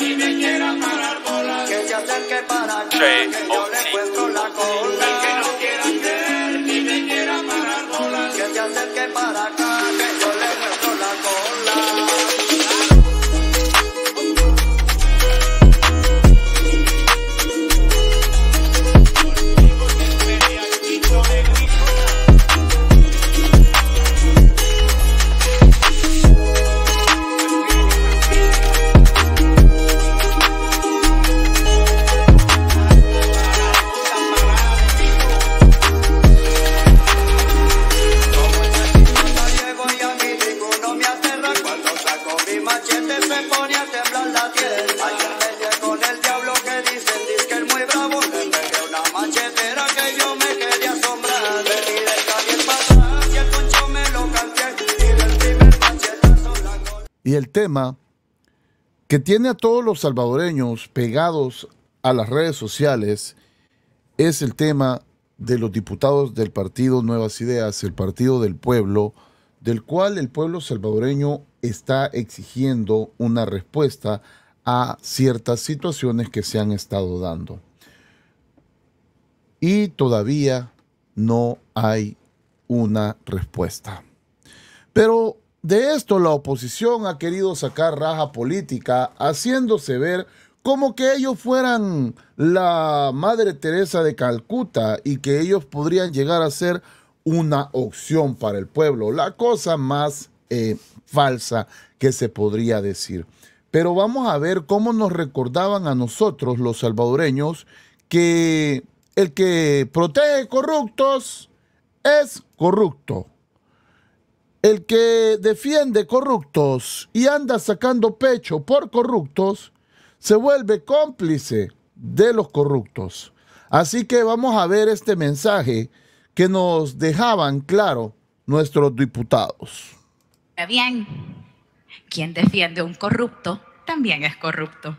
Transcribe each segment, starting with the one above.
ni me quieran parar bola. Que se acerque para acá, que yo le encuentro la cola. El que no quiera creer ni me quiera parar bola. Que se acerque para acá. tema que tiene a todos los salvadoreños pegados a las redes sociales es el tema de los diputados del partido Nuevas Ideas, el partido del pueblo, del cual el pueblo salvadoreño está exigiendo una respuesta a ciertas situaciones que se han estado dando. Y todavía no hay una respuesta. Pero de esto la oposición ha querido sacar raja política, haciéndose ver como que ellos fueran la Madre Teresa de Calcuta y que ellos podrían llegar a ser una opción para el pueblo. La cosa más eh, falsa que se podría decir. Pero vamos a ver cómo nos recordaban a nosotros los salvadoreños que el que protege corruptos es corrupto. El que defiende corruptos y anda sacando pecho por corruptos, se vuelve cómplice de los corruptos. Así que vamos a ver este mensaje que nos dejaban claro nuestros diputados. Bien, quien defiende a un corrupto también es corrupto.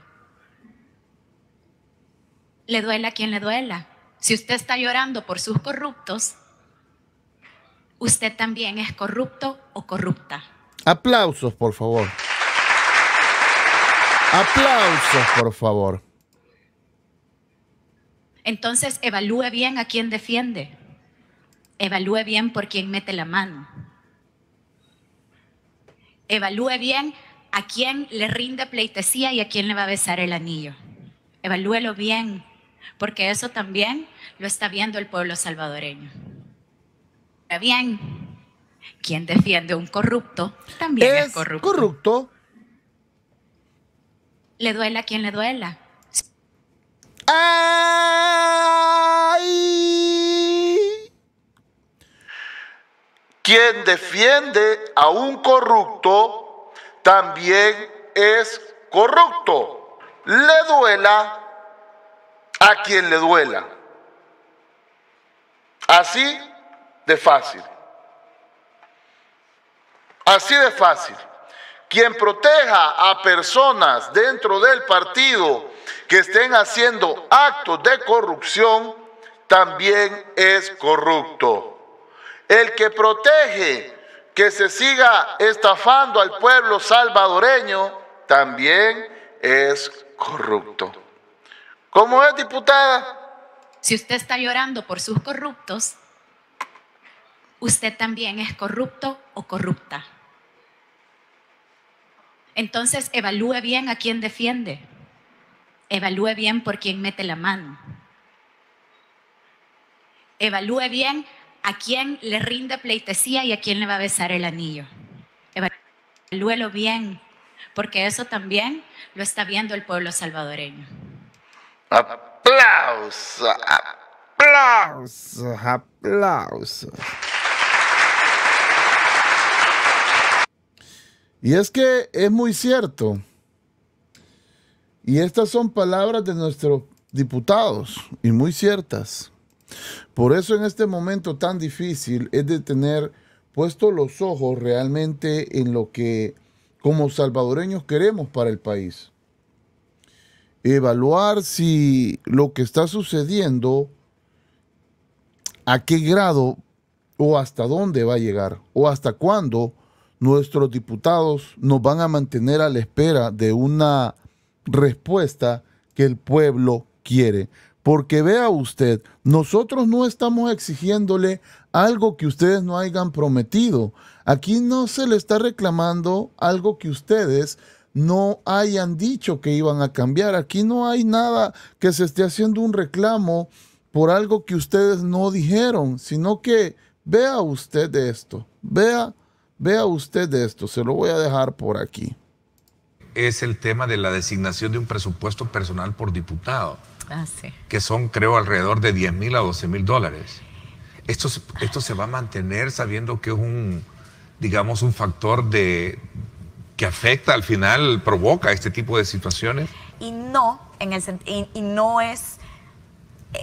Le duela a quien le duela. Si usted está llorando por sus corruptos, usted también es corrupto o corrupta. Aplausos, por favor. Aplausos, por favor. Entonces, evalúe bien a quién defiende. Evalúe bien por quién mete la mano. Evalúe bien a quién le rinde pleitesía y a quién le va a besar el anillo. Evalúelo bien, porque eso también lo está viendo el pueblo salvadoreño bien, quien defiende a un corrupto también es, corrupto. corrupto. Le duela a quien le duela. Ay. Quien defiende a un corrupto también es corrupto. Le duela a quien le duela. Así de fácil. Así de fácil. Quien proteja a personas dentro del partido que estén haciendo actos de corrupción, también es corrupto. El que protege que se siga estafando al pueblo salvadoreño, también es corrupto. ¿Cómo es, diputada? Si usted está llorando por sus corruptos, usted también es corrupto o corrupta. Entonces evalúe bien a quién defiende. Evalúe bien por quién mete la mano. Evalúe bien a quién le rinde pleitesía y a quién le va a besar el anillo. Evalúelo bien, porque eso también lo está viendo el pueblo salvadoreño. Aplausos, aplausos, aplausos. Y es que es muy cierto. Y estas son palabras de nuestros diputados y muy ciertas. Por eso en este momento tan difícil es de tener puestos los ojos realmente en lo que como salvadoreños queremos para el país. Evaluar si lo que está sucediendo, a qué grado o hasta dónde va a llegar o hasta cuándo nuestros diputados nos van a mantener a la espera de una respuesta que el pueblo quiere. Porque vea usted, nosotros no estamos exigiéndole algo que ustedes no hayan prometido. Aquí no se le está reclamando algo que ustedes no hayan dicho que iban a cambiar. Aquí no hay nada que se esté haciendo un reclamo por algo que ustedes no dijeron, sino que vea usted esto, vea Vea usted esto, se lo voy a dejar por aquí. Es el tema de la designación de un presupuesto personal por diputado, ah, que son creo alrededor de 10 mil a 12 mil dólares. Esto, esto se va a mantener sabiendo que es un, digamos, un factor de, que afecta al final, provoca este tipo de situaciones. Y no, en el, y, y no es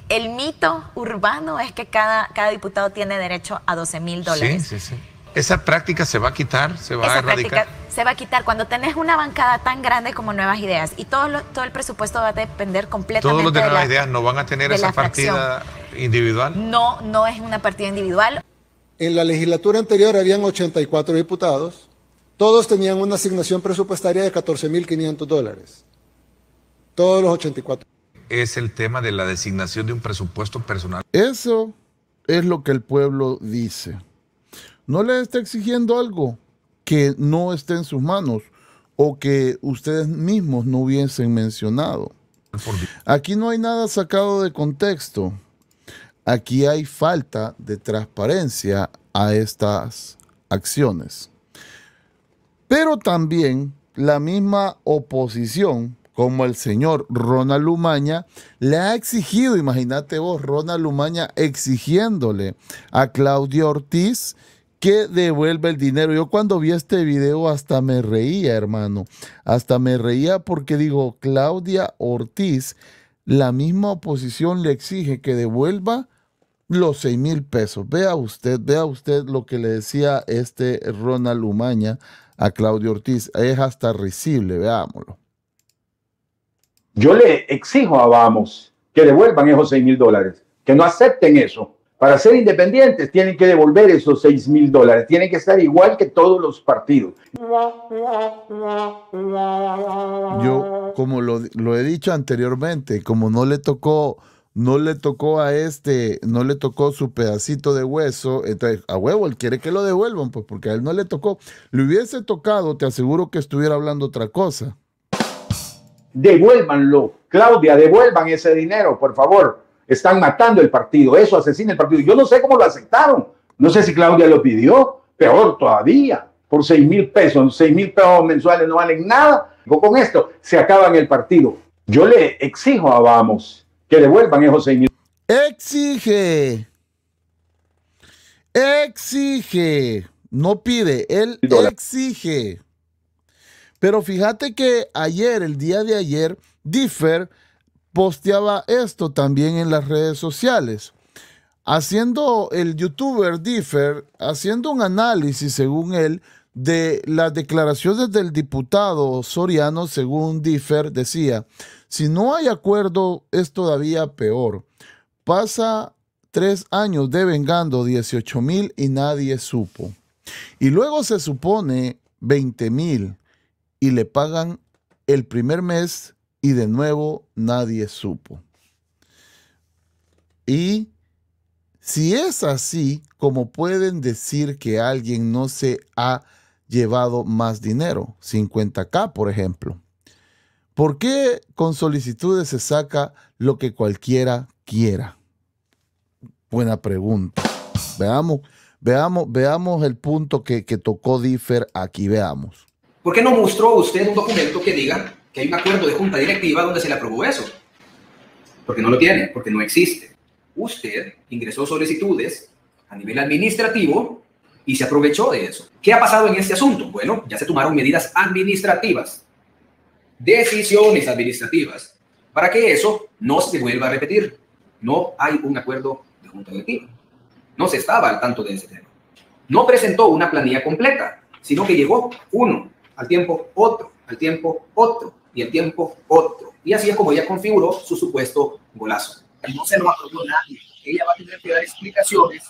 el mito urbano es que cada, cada diputado tiene derecho a 12 mil dólares. Sí, sí, sí esa práctica se va a quitar, se va a erradicar. Se va a quitar cuando tenés una bancada tan grande como Nuevas Ideas y todo, todo el presupuesto va a depender completamente. Todos los de, Nuevas Ideas no van a tener esa partida individual. No, no es una partida individual. En la legislatura anterior habían 84 diputados, todos tenían una asignación presupuestaria de 14.500 dólares. Todos los 84. Es el tema de la designación de un presupuesto personal. Eso es lo que el pueblo dice no le está exigiendo algo que no esté en sus manos o que ustedes mismos no hubiesen mencionado. Aquí no hay nada sacado de contexto. Aquí hay falta de transparencia a estas acciones. Pero también la misma oposición, como el señor Ronald Lumaña, le ha exigido, imagínate vos, Ronald Lumaña exigiéndole a Claudio Ortiz que devuelva el dinero. Yo cuando vi este video hasta me reía, hermano. Hasta me reía porque digo, Claudia Ortiz, la misma oposición le exige que devuelva los 6 mil pesos. Vea usted, vea usted lo que le decía este Ronald Umaña a Claudia Ortiz. Es hasta risible, veámoslo. Yo le exijo a Vamos que devuelvan esos 6 mil dólares, que no acepten eso. Para ser independientes tienen que devolver esos 6 mil dólares, tienen que estar igual que todos los partidos. Yo, como lo, he dicho anteriormente, como no le tocó no le tocó a este, no le tocó su pedacito de hueso, entonces a huevo, él quiere que lo devuelvan, pues porque a él no le tocó. Le hubiese tocado, te aseguro que estuviera hablando otra cosa. Devuélvanlo, Claudia, devuelvan ese dinero, por favor. Están matando el partido, eso asesina el partido. Yo no sé cómo lo aceptaron. No sé si Claudia lo pidió, peor todavía. Por 6 mil pesos, 6 mil pesos mensuales no valen nada. Con esto se acaban el partido. Yo le exijo a Vamos que devuelvan esos 6 mil. Exige. Exige. No pide, él exige. Pero fíjate que ayer, el día de ayer, Differ posteaba esto también en las redes sociales. Haciendo el youtuber Differ, haciendo un análisis, según él, de las declaraciones del diputado Soriano, según Differ, decía, si no hay acuerdo es todavía peor. Pasa tres años de vengando 18 mil y nadie supo. Y luego se supone 20 mil y le pagan el primer mes y de nuevo nadie supo. Y si es así, ¿cómo pueden decir que alguien no se ha llevado más dinero? 50k, por ejemplo. ¿Por qué con solicitudes se saca lo que cualquiera quiera? Buena pregunta. Veamos, veamos, veamos el punto que, que tocó Differ aquí, veamos. ¿Por qué no mostró usted un documento que diga hay un acuerdo de junta directiva donde se le aprobó eso. Porque no lo tiene, porque no existe. Usted ingresó solicitudes a nivel administrativo y se aprovechó de eso. ¿Qué ha pasado en este asunto? Bueno, ya se tomaron medidas administrativas, decisiones administrativas, para que eso no se vuelva a repetir. No hay un acuerdo de junta directiva. No se estaba al tanto de ese tema. No presentó una planilla completa, sino que llegó uno, al tiempo otro, al tiempo otro y el tiempo otro. Y así es como ella configuró su supuesto golazo. No se lo acordó nadie. Ella va a tener que dar explicaciones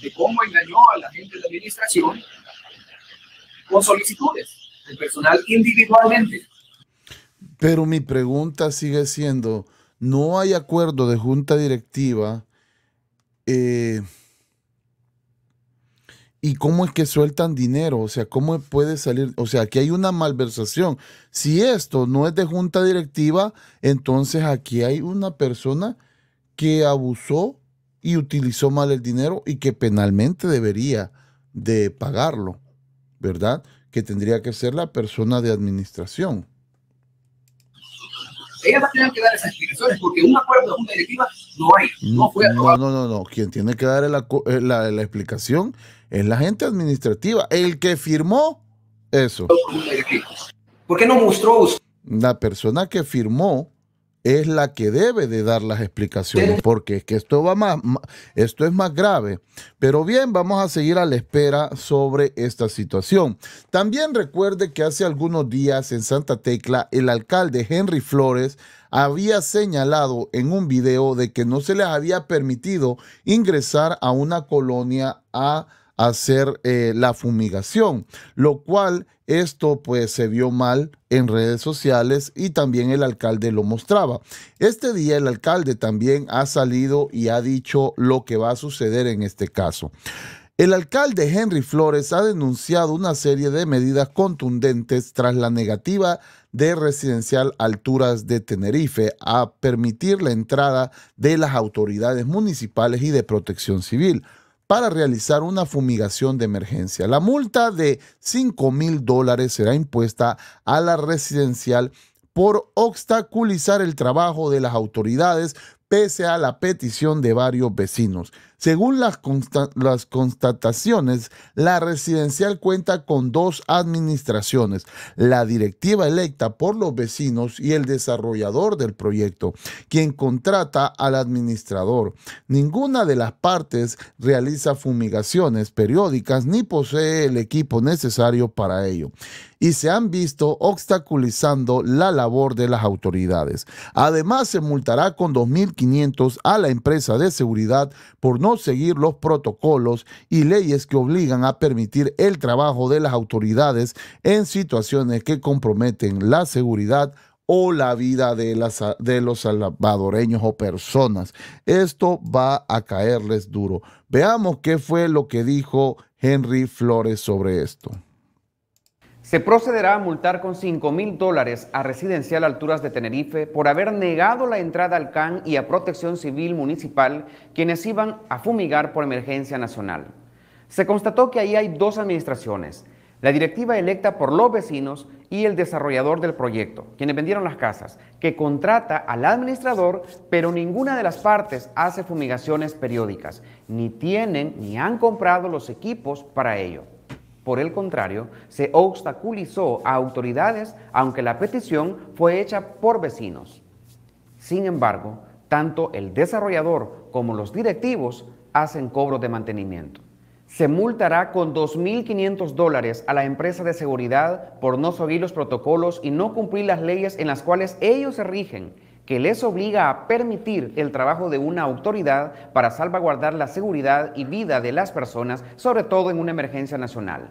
de cómo engañó a la gente de la administración con solicitudes del personal individualmente. Pero mi pregunta sigue siendo, ¿no hay acuerdo de junta directiva? Eh, ¿Y cómo es que sueltan dinero? O sea, ¿cómo puede salir? O sea, aquí hay una malversación. Si esto no es de junta directiva, entonces aquí hay una persona que abusó y utilizó mal el dinero y que penalmente debería de pagarlo, ¿verdad? Que tendría que ser la persona de administración. Ellas tienen que dar esas explicaciones porque un acuerdo de Junta Directiva no hay. No, fue no, no, no, Quien tiene que dar la, eh, la, la, explicación es la gente administrativa. El que firmó eso. ¿Por qué no mostró La persona que firmó es la que debe de dar las explicaciones, porque es que esto va más, esto es más grave. Pero bien, vamos a seguir a la espera sobre esta situación. También recuerde que hace algunos días en Santa Tecla el alcalde Henry Flores había señalado en un video de que no se les había permitido ingresar a una colonia a hacer eh, la fumigación, lo cual esto pues se vio mal en redes sociales y también el alcalde lo mostraba. Este día el alcalde también ha salido y ha dicho lo que va a suceder en este caso. El alcalde Henry Flores ha denunciado una serie de medidas contundentes tras la negativa de Residencial Alturas de Tenerife a permitir la entrada de las autoridades municipales y de protección civil para realizar una fumigación de emergencia. La multa de cinco mil dólares será impuesta a la residencial por obstaculizar el trabajo de las autoridades pese a la petición de varios vecinos. Según las, constataciones, la residencial cuenta con dos administraciones, la directiva electa por los vecinos y el desarrollador del proyecto, quien contrata al administrador. Ninguna de las partes realiza fumigaciones periódicas ni posee el equipo necesario para ello y se han visto obstaculizando la labor de las autoridades. Además, se multará con 2.500 a la empresa de seguridad por no seguir los protocolos y leyes que obligan a permitir el trabajo de las autoridades en situaciones que comprometen la seguridad o la vida de, las, de los salvadoreños o personas. Esto va a caerles duro. Veamos qué fue lo que dijo Henry Flores sobre esto. Se procederá a multar con 5 mil dólares a Residencial Alturas de Tenerife por haber negado la entrada al CAN y a Protección Civil Municipal, quienes iban a fumigar por emergencia nacional. Se constató que ahí hay dos administraciones, la directiva electa por los vecinos y el desarrollador del proyecto, quienes vendieron las casas, que contrata al administrador, pero ninguna de las partes hace fumigaciones periódicas, ni tienen ni han comprado los equipos para ello. Por el contrario, se obstaculizó a autoridades aunque la petición fue hecha por vecinos. Sin embargo, tanto el desarrollador como los directivos hacen cobro de mantenimiento. Se multará con 2.500 dólares a la empresa de seguridad por no seguir los protocolos y no cumplir las leyes en las cuales ellos se rigen que les obliga a permitir el trabajo de una autoridad para salvaguardar la seguridad y vida de las personas, sobre todo en una emergencia nacional.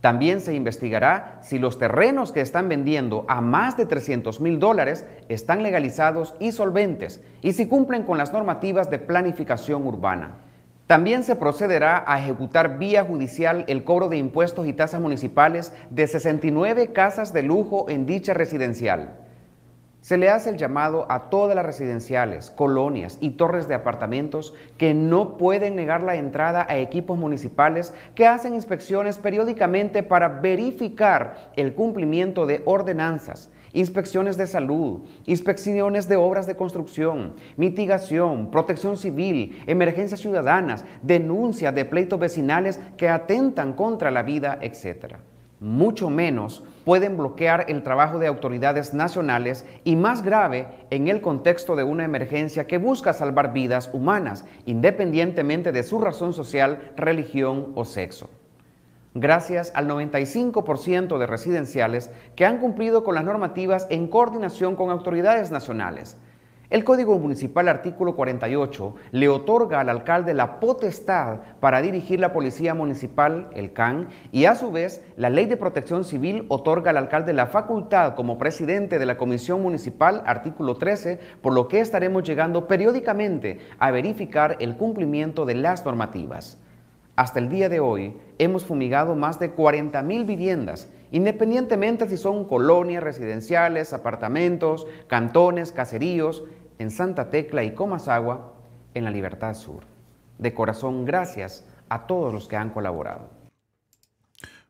También se investigará si los terrenos que están vendiendo a más de 300 mil dólares están legalizados y solventes y si cumplen con las normativas de planificación urbana. También se procederá a ejecutar vía judicial el cobro de impuestos y tasas municipales de 69 casas de lujo en dicha residencial. Se le hace el llamado a todas las residenciales, colonias y torres de apartamentos que no pueden negar la entrada a equipos municipales que hacen inspecciones periódicamente para verificar el cumplimiento de ordenanzas, inspecciones de salud, inspecciones de obras de construcción, mitigación, protección civil, emergencias ciudadanas, denuncias de pleitos vecinales que atentan contra la vida, etc. Mucho menos pueden bloquear el trabajo de autoridades nacionales y más grave en el contexto de una emergencia que busca salvar vidas humanas, independientemente de su razón social, religión o sexo. Gracias al 95% de residenciales que han cumplido con las normativas en coordinación con autoridades nacionales, el Código Municipal, artículo 48, le otorga al alcalde la potestad para dirigir la Policía Municipal, el CAN, y a su vez, la Ley de Protección Civil otorga al alcalde la facultad como presidente de la Comisión Municipal, artículo 13, por lo que estaremos llegando periódicamente a verificar el cumplimiento de las normativas. Hasta el día de hoy hemos fumigado más de 40.000 viviendas, independientemente si son colonias residenciales, apartamentos, cantones, caseríos, en Santa Tecla y Comasagua, en la Libertad Sur. De corazón, gracias a todos los que han colaborado.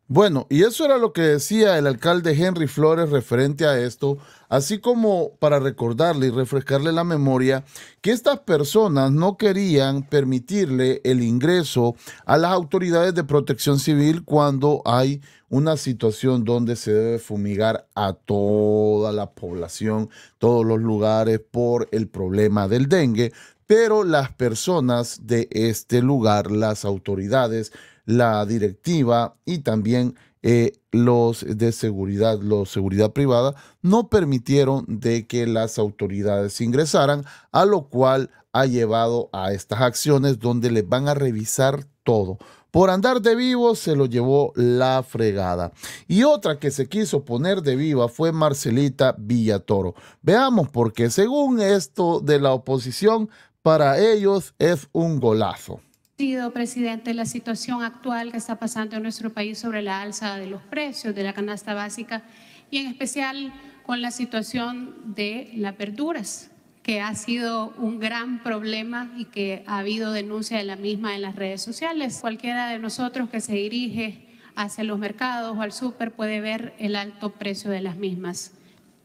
Bueno, y eso era lo que decía el alcalde Henry Flores referente a esto, así como para recordarle y refrescarle la memoria que estas personas no querían permitirle el ingreso a las autoridades de protección civil cuando hay una situación donde se debe fumigar a toda la población, todos los lugares por el problema del dengue, pero las personas de este lugar, las autoridades, la directiva y también eh, los de seguridad, los seguridad privada, no permitieron de que las autoridades ingresaran, a lo cual ha llevado a estas acciones donde les van a revisar todo. Por andar de vivo se lo llevó la fregada. Y otra que se quiso poner de viva fue Marcelita Villatoro. Veamos porque según esto de la oposición, para ellos es un golazo sido, presidente, la situación actual que está pasando en nuestro país sobre la alza de los precios de la canasta básica y en especial con la situación de las verduras, que ha sido un gran problema y que ha habido denuncia de la misma en las redes sociales. Cualquiera de nosotros que se dirige hacia los mercados o al súper puede ver el alto precio de las mismas,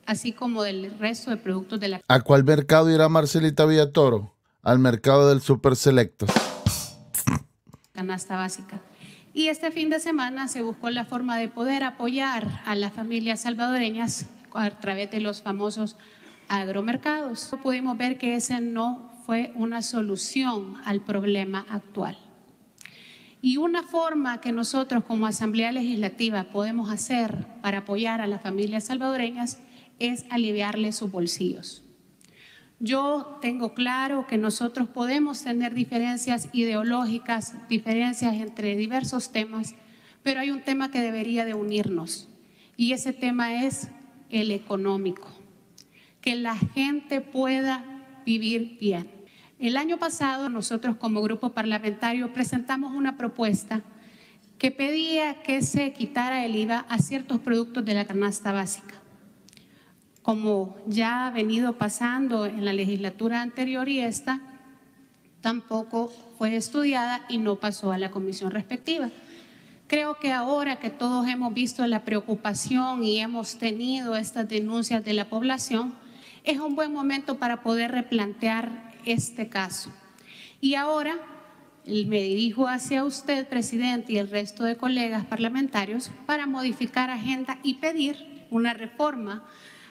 así como del resto de productos de la... ¿A cuál mercado irá Marcelita Villatoro? Al mercado del Super selecto canasta básica. Y este fin de semana se buscó la forma de poder apoyar a las familias salvadoreñas a través de los famosos agromercados. Pudimos ver que ese no fue una solución al problema actual. Y una forma que nosotros como Asamblea Legislativa podemos hacer para apoyar a las familias salvadoreñas es aliviarles sus bolsillos. Yo tengo claro que nosotros podemos tener diferencias ideológicas, diferencias entre diversos temas, pero hay un tema que debería de unirnos y ese tema es el económico, que la gente pueda vivir bien. El año pasado nosotros como grupo parlamentario presentamos una propuesta que pedía que se quitara el IVA a ciertos productos de la canasta básica como ya ha venido pasando en la legislatura anterior y esta, tampoco fue estudiada y no pasó a la comisión respectiva. Creo que ahora que todos hemos visto la preocupación y hemos tenido estas denuncias de la población, es un buen momento para poder replantear este caso. Y ahora me dirijo hacia usted, presidente, y el resto de colegas parlamentarios para modificar agenda y pedir una reforma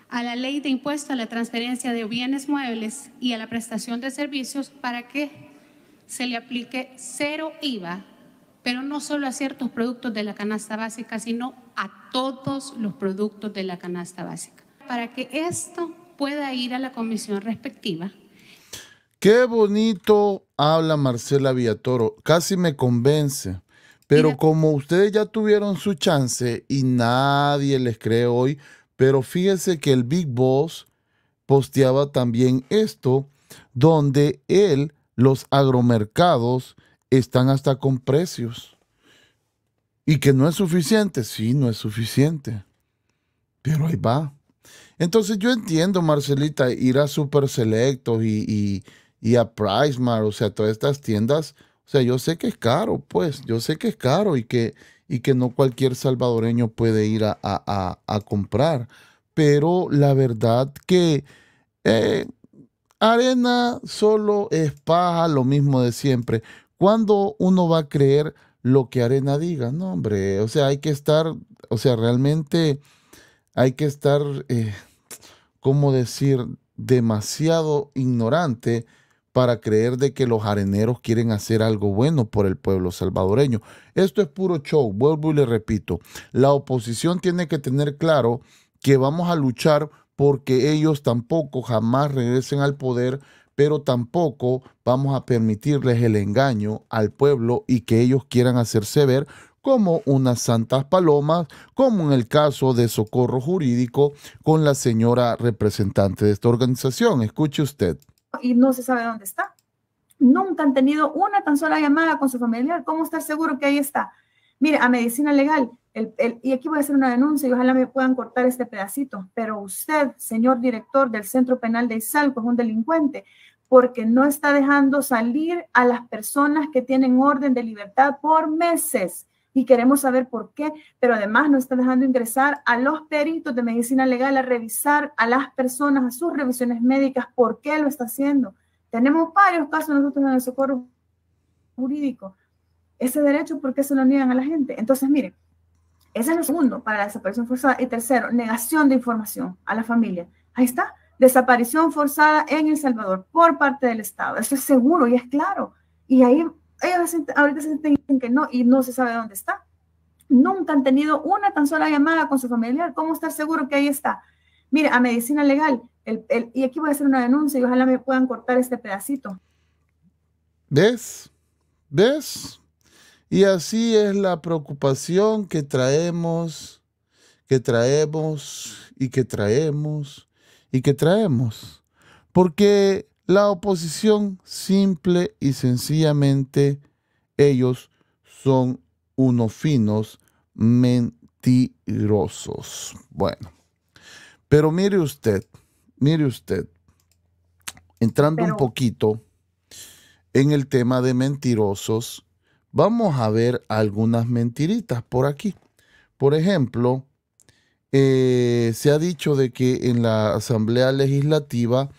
a la ley de impuesto a la transferencia de bienes muebles y a la prestación de servicios para que se le aplique cero IVA, pero no solo a ciertos productos de la canasta básica, sino a todos los productos de la canasta básica. Para que esto pueda ir a la comisión respectiva. Qué bonito habla Marcela Villatoro, casi me convence. Pero como ustedes ya tuvieron su chance y nadie les cree hoy, pero fíjese que el Big Boss posteaba también esto, donde él, los agromercados, están hasta con precios. Y que no es suficiente, sí, no es suficiente. Pero ahí va. Entonces yo entiendo, Marcelita, ir a Super Selecto y, y, a Price o sea, todas estas tiendas, o sea, yo sé que es caro, pues, yo sé que es caro y que, y que no cualquier salvadoreño puede ir a, a, comprar. Pero la verdad que eh, arena solo es paja, lo mismo de siempre. Cuando uno va a creer lo que arena diga? No, hombre, o sea, hay que estar, o sea, realmente hay que estar, eh, ¿cómo decir? demasiado ignorante para creer de que los areneros quieren hacer algo bueno por el pueblo salvadoreño. Esto es puro show, vuelvo y le repito. La oposición tiene que tener claro que vamos a luchar porque ellos tampoco jamás regresen al poder, pero tampoco vamos a permitirles el engaño al pueblo y que ellos quieran hacerse ver como unas santas palomas, como en el caso de socorro jurídico con la señora representante de esta organización. Escuche usted y no se sabe dónde está. Nunca han tenido una tan sola llamada con su familiar. ¿Cómo estar seguro que ahí está? Mire, a medicina legal, el, y aquí voy a hacer una denuncia y ojalá me puedan cortar este pedacito, pero usted, señor director del Centro Penal de Isalco es pues un delincuente porque no está dejando salir a las personas que tienen orden de libertad por meses y queremos saber por qué, pero además nos está dejando ingresar a los peritos de medicina legal a revisar a las personas, a sus revisiones médicas, por qué lo está haciendo. Tenemos varios casos nosotros en el socorro jurídico. Ese derecho, ¿por qué se lo niegan a la gente? Entonces, miren, ese es el segundo para la desaparición forzada. Y tercero, negación de información a la familia. Ahí está, desaparición forzada en El Salvador por parte del Estado. Eso es seguro y es claro. Y ahí ellos ahorita se sienten que no y no se sabe dónde está. Nunca han tenido una tan sola llamada con su familiar. ¿Cómo estar seguro que ahí está? Mira, a medicina legal, el, y aquí voy a hacer una denuncia y ojalá me puedan cortar este pedacito. ¿Ves? ¿Ves? Y así es la preocupación que traemos, que traemos y que traemos y que traemos. Porque la oposición, simple y sencillamente, ellos son unos finos mentirosos. Bueno, pero mire usted, mire usted, entrando un poquito en el tema de mentirosos, vamos a ver algunas mentiritas por aquí. Por ejemplo, eh, se ha dicho de que en la Asamblea Legislativa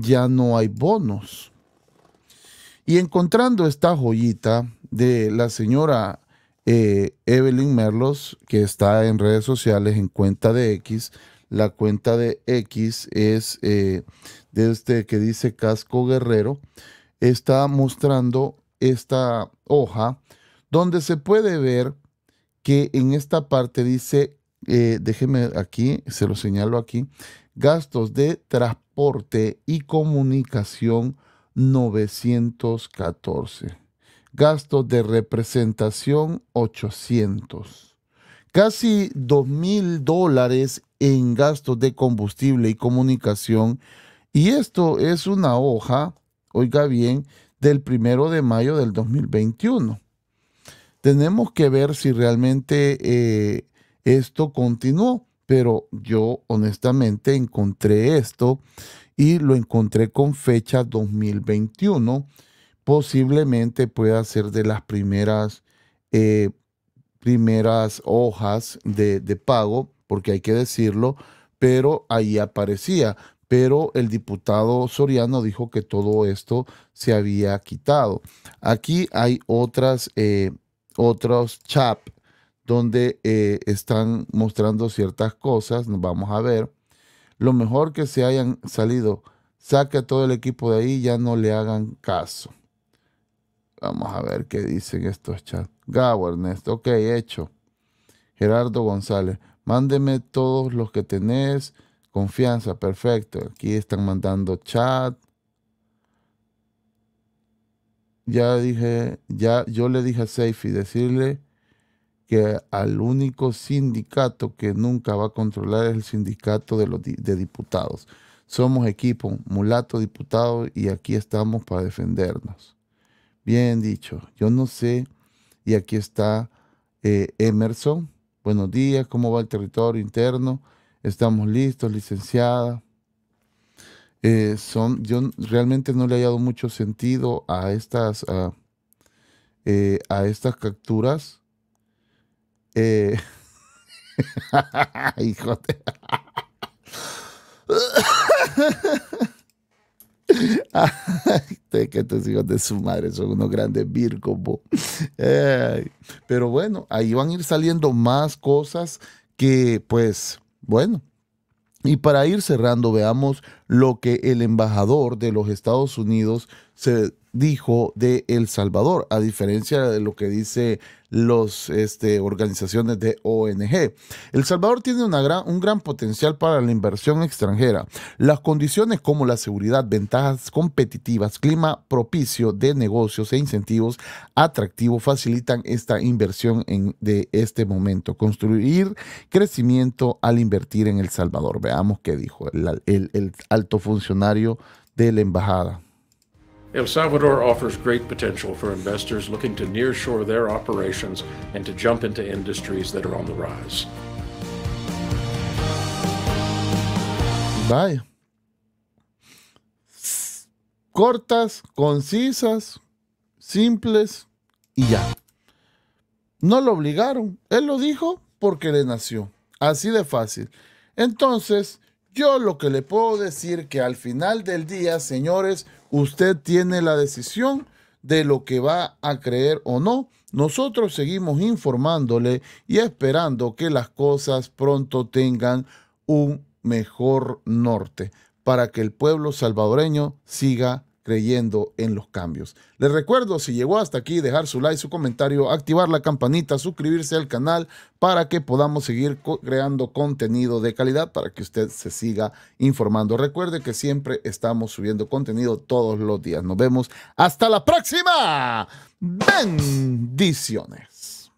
ya no hay bonos. Y encontrando esta joyita de la señora eh, Evelyn Merlos, que está en redes sociales, en cuenta de X, la cuenta de X es eh, de este que dice Casco Guerrero, está mostrando esta hoja donde se puede ver que en esta parte dice eh, déjeme aquí, se lo señalo aquí, gastos de transporte y comunicación 914, gastos de representación 800, casi 2 mil dólares en gastos de combustible y comunicación. Y esto es una hoja, oiga bien, del primero de mayo del 2021. Tenemos que ver si realmente eh, esto continuó, pero yo honestamente encontré esto y lo encontré con fecha 2021. Posiblemente pueda ser de las primeras, eh, primeras hojas de, pago, porque hay que decirlo, pero ahí aparecía. Pero el diputado Soriano dijo que todo esto se había quitado. Aquí hay otras, eh, otros chap donde eh, están mostrando ciertas cosas, vamos a ver. Lo mejor que se hayan salido, saque a todo el equipo de ahí, ya no le hagan caso. Vamos a ver qué dicen estos chats. Gabo Ernesto, ok, hecho. Gerardo González, mándeme todos los que tenés. Confianza, perfecto. Aquí están mandando chat. Ya dije, ya yo le dije a Seifi decirle que al único sindicato que nunca va a controlar es el sindicato de los de diputados. Somos equipo, mulato diputado, y aquí estamos para defendernos. Bien dicho, yo no sé, y aquí está eh, Emerson. Buenos días, ¿cómo va el territorio interno? Estamos listos, licenciada. Eh, son, yo realmente no le he dado mucho sentido a estas, a eh, estas capturas eh... Hijo Ay, que estos hijos de su madre son unos grandes virgos. pero bueno, ahí van a ir saliendo más cosas que, pues, bueno. Y para ir cerrando, veamos lo que el embajador de los Estados Unidos se dijo de El Salvador, a diferencia de lo que dicen las este, organizaciones de ONG. El Salvador tiene un gran potencial para la inversión extranjera. Las condiciones como la seguridad, ventajas competitivas, clima propicio de negocios e incentivos atractivos facilitan esta inversión en, de este momento. Construir crecimiento al invertir en El Salvador. Veamos qué dijo el alto funcionario de la embajada. El Salvador offers great potential for investors looking to nearshore their operations and to jump into industries that are on the rise. Cortas, concisas, simples y ya. No lo obligaron. Él lo dijo porque le nació. Así de fácil. Entonces, yo lo que le puedo decir que al final del día, señores, usted tiene la decisión de lo que va a creer o no. Nosotros seguimos informándole y esperando que las cosas pronto tengan un mejor norte para que el pueblo salvadoreño siga creyendo en los cambios. Les recuerdo, si llegó hasta aquí, dejar su like, su comentario, activar la campanita, suscribirse al canal para que podamos seguir creando contenido de calidad para que usted se siga informando. Recuerde que siempre estamos subiendo contenido todos los días. Nos vemos hasta la próxima. Bendiciones.